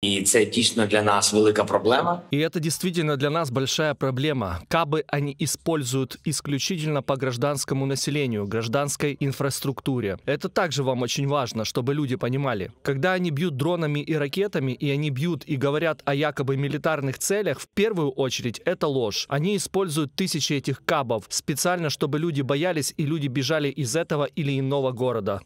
И это действительно для нас великая проблема. И это действительно для нас большая проблема. Кабы они используют исключительно по гражданскому населению, гражданской инфраструктуре. Это также вам очень важно, чтобы люди понимали. Когда они бьют дронами и ракетами, и они бьют и говорят о якобы милитарных целях, в первую очередь это ложь. Они используют тысячи этих кабов специально, чтобы люди боялись и люди бежали из этого или иного города.